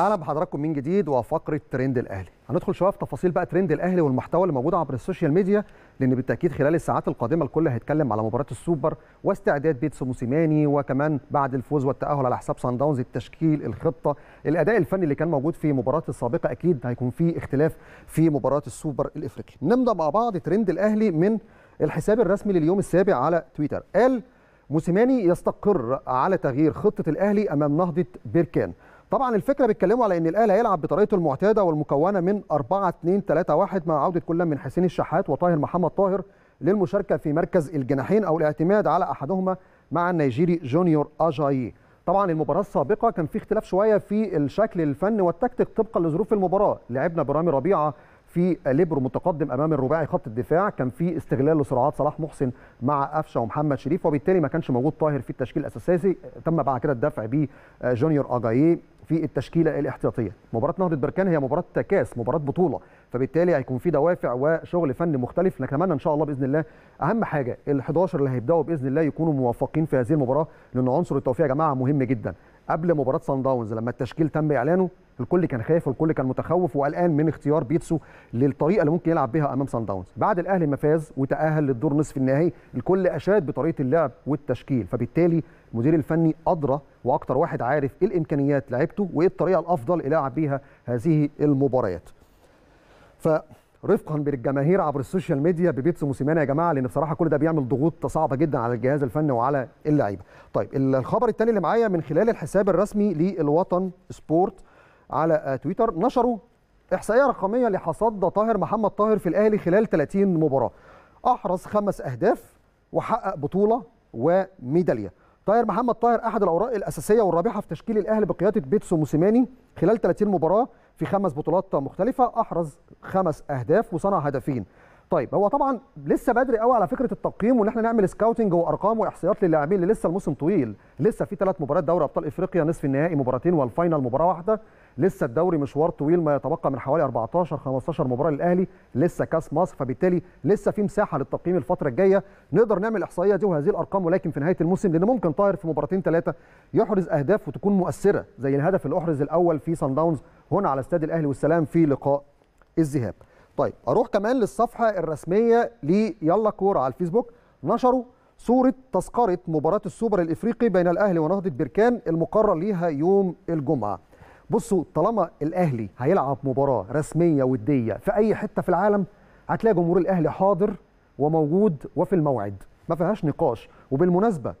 اهلا بحضراتكم من جديد وفقره ترند الاهلي هندخل شويه في تفاصيل بقى ترند الاهلي والمحتوى اللي موجود عبر السوشيال ميديا لان بالتاكيد خلال الساعات القادمه الكل هيتكلم على مباراه السوبر واستعداد بيتسو موسيماني وكمان بعد الفوز والتاهل على حساب سان داونز التشكيل الخطه الاداء الفني اللي كان موجود في مباراه السابقه اكيد هيكون في اختلاف في مباراه السوبر الافريقي نمضى مع بعض ترند الاهلي من الحساب الرسمي لليوم السابع على تويتر قال موسيماني يستقر على تغيير خطه الاهلي امام نهضه بيركان طبعا الفكره بيتكلموا على ان الاهلي هيلعب بطريقته المعتاده والمكونه من 4 2 3 1 مع عوده كل من حسين الشحات وطاهر محمد طاهر للمشاركه في مركز الجناحين او الاعتماد على احدهما مع النيجيري جونيور اجاي طبعا المباراه السابقه كان في اختلاف شويه في الشكل الفني والتكتيك طبقا لظروف المباراه لعبنا برامي ربيعه في ليبرو متقدم امام الرباعي خط الدفاع كان في استغلال لسرعات صلاح محسن مع قفشه ومحمد شريف وبالتالي ما كانش موجود طاهر في التشكيل الاساسي تم بعد كده الدفع بيه آه، جونيور اجاييه في التشكيله الاحتياطيه مباراه نهضه بركان هي مباراه كاس مباراه بطوله فبالتالي هيكون في دوافع وشغل فني مختلف نتمنى ان شاء الله باذن الله اهم حاجه ال11 اللي هيبداوا باذن الله يكونوا موفقين في هذه المباراه لان عنصر التوفيق يا جماعه مهم جدا قبل مباراه سان داونز لما التشكيل تم اعلانه الكل كان خايف والكل كان متخوف وقلقان من اختيار بيتسو للطريقه اللي ممكن يلعب بها امام سان داونز بعد الاهلي ما فاز وتاهل للدور نصف النهائي الكل اشاد بطريقه اللعب والتشكيل فبالتالي المدير الفني ادرى واكتر واحد عارف ايه الامكانيات لعيبته وايه الطريقه الافضل يلعب بيها هذه المباريات ف رفقا بالجماهير عبر السوشيال ميديا ببيتسو موسيماني يا جماعه لان بصراحه كل ده بيعمل ضغوط صعبه جدا على الجهاز الفني وعلى اللعيبه. طيب الخبر الثاني اللي معايا من خلال الحساب الرسمي للوطن سبورت على تويتر نشروا احصائيه رقميه لحصاد طاهر محمد طاهر في الاهلي خلال 30 مباراه احرز خمس اهداف وحقق بطوله وميداليه طاهر محمد طاهر احد الاوراق الاساسيه والرابحه في تشكيل الاهلي بقياده بيتسو موسيماني خلال 30 مباراه في خمس بطولات مختلفه احرز خمس اهداف وصنع هدفين طيب هو طبعا لسه بدري قوي على فكره التقييم وان احنا نعمل سكاوتنج وارقام واحصائيات للاعبين اللي لسه الموسم طويل لسه في ثلاث مباريات دوري ابطال افريقيا نصف النهائي مباراتين والفاينل مباراه واحده لسه الدوري مشوار طويل ما يتبقى من حوالي 14 15 مباراه للاهلي لسه كاس مصر فبالتالي لسه في مساحه للتقييم الفتره الجايه نقدر نعمل الاحصائيه دي وهذه الارقام ولكن في نهايه الموسم لان ممكن طاهر في مباراتين ثلاثه يحرز اهداف وتكون مؤثره زي الهدف اللي احرز الاول في سان داونز هنا على استاد الاهلي والسلام في لقاء الذهاب طيب اروح كمان للصفحه الرسميه ليلا كوره على الفيسبوك نشروا صوره تذكره مباراه السوبر الافريقي بين الاهلي ونهضه بركان المقرر ليها يوم الجمعه بصوا طالما الاهلي هيلعب مباراه رسميه وديه في اي حته في العالم هتلاقي جمهور الاهلي حاضر وموجود وفي الموعد ما فيهاش نقاش وبالمناسبه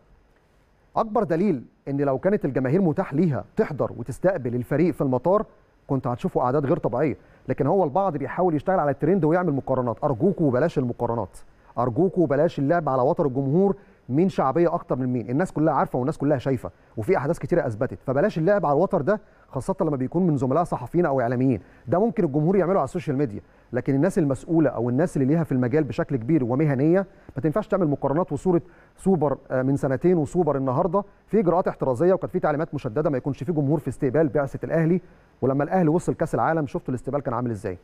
اكبر دليل ان لو كانت الجماهير متاح ليها تحضر وتستقبل الفريق في المطار كنت هتشوفوا اعداد غير طبيعيه لكن هو البعض بيحاول يشتغل على الترند ويعمل مقارنات ارجوكوا بلاش المقارنات ارجوكوا بلاش اللعب على وتر الجمهور مين شعبيه اكتر من مين الناس كلها عارفه والناس كلها شايفه وفي احداث كتيره اثبتت فبلاش اللعب على الوتر ده خاصه لما بيكون من زملاء صحفيين او اعلاميين ده ممكن الجمهور يعمله على السوشيال ميديا لكن الناس المسؤوله او الناس اللي ليها في المجال بشكل كبير ومهنيه ما تنفعش تعمل مقارنات وصوره سوبر آه، من سنتين وسوبر النهارده في اجراءات احترازيه وكانت في تعليمات مشدده ما يكونش في جمهور في استقبال بعثه الاهلي ولما الاهلي وصل كاس العالم شفتوا الاستقبال كان عامل ازاي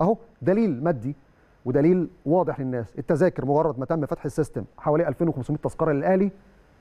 اهو دليل مادي ودليل واضح للناس التذاكر مجرد ما تم فتح السيستم حوالي 2500 تذكره للاهلي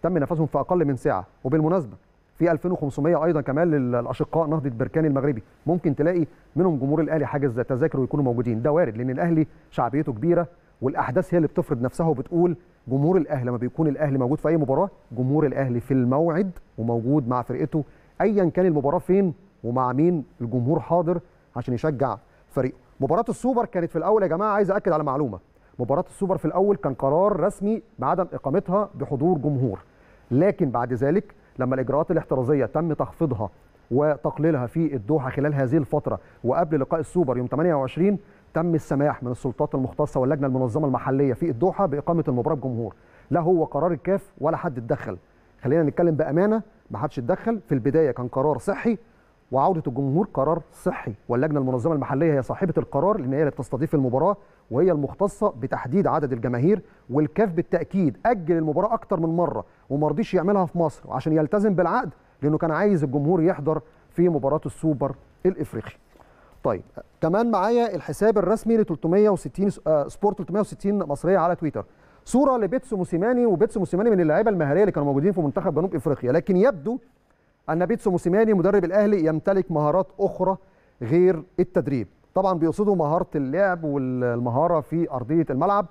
تم نفذهم في اقل من ساعه وبالمناسبه في 2500 ايضا كمان للاشقاء نهضه بركان المغربي ممكن تلاقي منهم جمهور الاهلي حاجز تذاكر ويكونوا موجودين ده وارد لان الاهلي شعبيته كبيره والاحداث هي اللي بتفرض نفسها وبتقول جمهور الاهلي لما بيكون الاهلي موجود في اي مباراه جمهور الاهلي في الموعد وموجود مع فرقته ايا كان المباراه فين ومع مين الجمهور حاضر عشان يشجع فريقه مباراه السوبر كانت في الاول يا جماعه عايز اكد على معلومه مباراه السوبر في الاول كان قرار رسمي بعدم اقامتها بحضور جمهور لكن بعد ذلك لما الاجراءات الاحترازيه تم تخفيضها وتقليلها في الدوحه خلال هذه الفتره وقبل لقاء السوبر يوم 28 تم السماح من السلطات المختصه واللجنه المنظمه المحليه في الدوحه باقامه المباراه بجمهور لا هو قرار الكاف ولا حد اتدخل خلينا نتكلم بامانه ما حدش اتدخل في البدايه كان قرار صحي وعوده الجمهور قرار صحي واللجنه المنظمه المحليه هي صاحبه القرار لان هي اللي بتستضيف المباراه وهي المختصه بتحديد عدد الجماهير والكاف بالتاكيد اجل المباراه اكتر من مره وما رضيش يعملها في مصر عشان يلتزم بالعقد لانه كان عايز الجمهور يحضر في مباراه السوبر الافريقي طيب كمان معايا الحساب الرسمي ل 360 آه، سبورت 360 مصريه على تويتر صوره لبيتسو موسيماني وبيتسو موسيماني من اللعيبه المهاريه اللي كانوا موجودين في منتخب جنوب افريقيا لكن يبدو أن بيتسو موسيماني مدرب الأهلي يمتلك مهارات أخرى غير التدريب طبعا بيقصدوا مهارة اللعب والمهارة في أرضية الملعب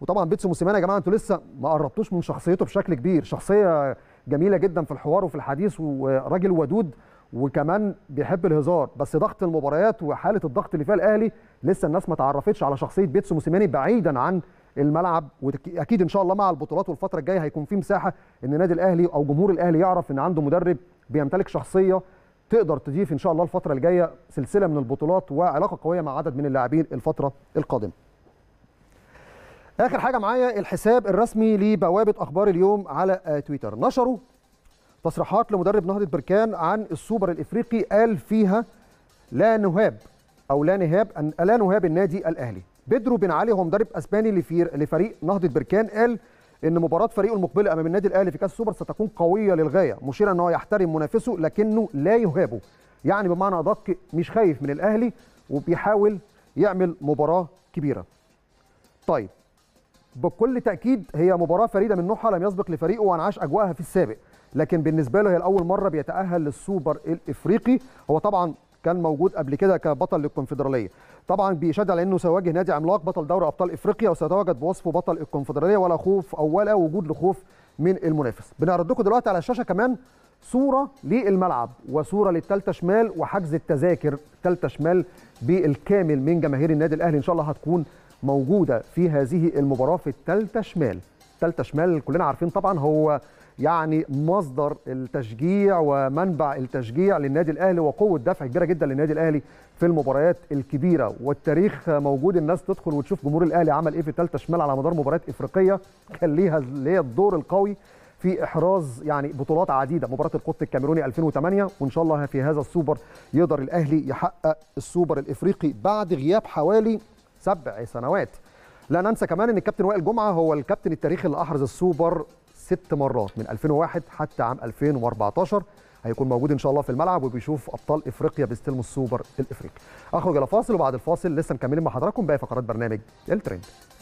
وطبعا بيتسو موسيماني يا جماعة أنتوا لسه ما قربتوش من شخصيته بشكل كبير شخصية جميلة جدا في الحوار وفي الحديث وراجل ودود وكمان بيحب الهزار بس ضغط المباريات وحاله الضغط اللي فيها الاهلي لسه الناس ما تعرفتش على شخصيه بيتسو موسيماني بعيدا عن الملعب واكيد ان شاء الله مع البطولات والفتره الجايه هيكون في مساحه ان النادي الاهلي او جمهور الاهلي يعرف ان عنده مدرب بيمتلك شخصيه تقدر تضيف ان شاء الله الفتره الجايه سلسله من البطولات وعلاقه قويه مع عدد من اللاعبين الفتره القادمه. اخر حاجه معايا الحساب الرسمي لبوابه اخبار اليوم على آه، تويتر نشروا تصريحات لمدرب نهضه بركان عن السوبر الافريقي قال فيها لا نهاب او لا نهاب أن لا نهاب النادي الاهلي بدرو بن علي هو مدرب اسباني لفريق نهضه بركان قال ان مباراه فريقه المقبله امام النادي الاهلي في كاس السوبر ستكون قويه للغايه مشيرا ان هو يحترم منافسه لكنه لا يهابه يعني بمعنى ادق مش خايف من الاهلي وبيحاول يعمل مباراه كبيره طيب بكل تاكيد هي مباراه فريده من نوعها لم يسبق لفريقه وان عاش اجواءها في السابق لكن بالنسبه له هي الاول مره بيتاهل للسوبر الافريقي هو طبعا كان موجود قبل كده كبطل للكونفدراليه طبعا بيشاد على انه سيواجه نادي عملاق بطل دوري ابطال افريقيا وسيتواجد بوصفه بطل الكونفدراليه ولا خوف او ولا وجود لخوف من المنافس بنعرض لكم دلوقتي على الشاشه كمان صوره للملعب وصوره للثالثه شمال وحجز التذاكر ثالثه شمال بالكامل من جماهير النادي الاهلي ان شاء الله هتكون موجوده في هذه المباراه في الثالثه شمال الثالثه شمال كلنا عارفين طبعا هو يعني مصدر التشجيع ومنبع التشجيع للنادي الاهلي وقوه دفع كبيره جدا للنادي الاهلي في المباريات الكبيره والتاريخ موجود الناس تدخل وتشوف جمهور الاهلي عمل ايه في الثالثه شمال على مدار مباريات افريقيه كان ليها ليها الدور القوي في احراز يعني بطولات عديده مباراه القط الكاميروني 2008 وان شاء الله في هذا السوبر يقدر الاهلي يحقق السوبر الافريقي بعد غياب حوالي سبع سنوات لا ننسى كمان ان الكابتن وائل جمعه هو الكابتن التاريخي اللي احرز السوبر ست مرات من 2001 حتى عام 2014 هيكون موجود ان شاء الله في الملعب وبيشوف ابطال افريقيا بيستلموا السوبر الافريقي اخرج الى فاصل وبعد الفاصل لسه مكملين مع حضراتكم باقي فقرات برنامج الترند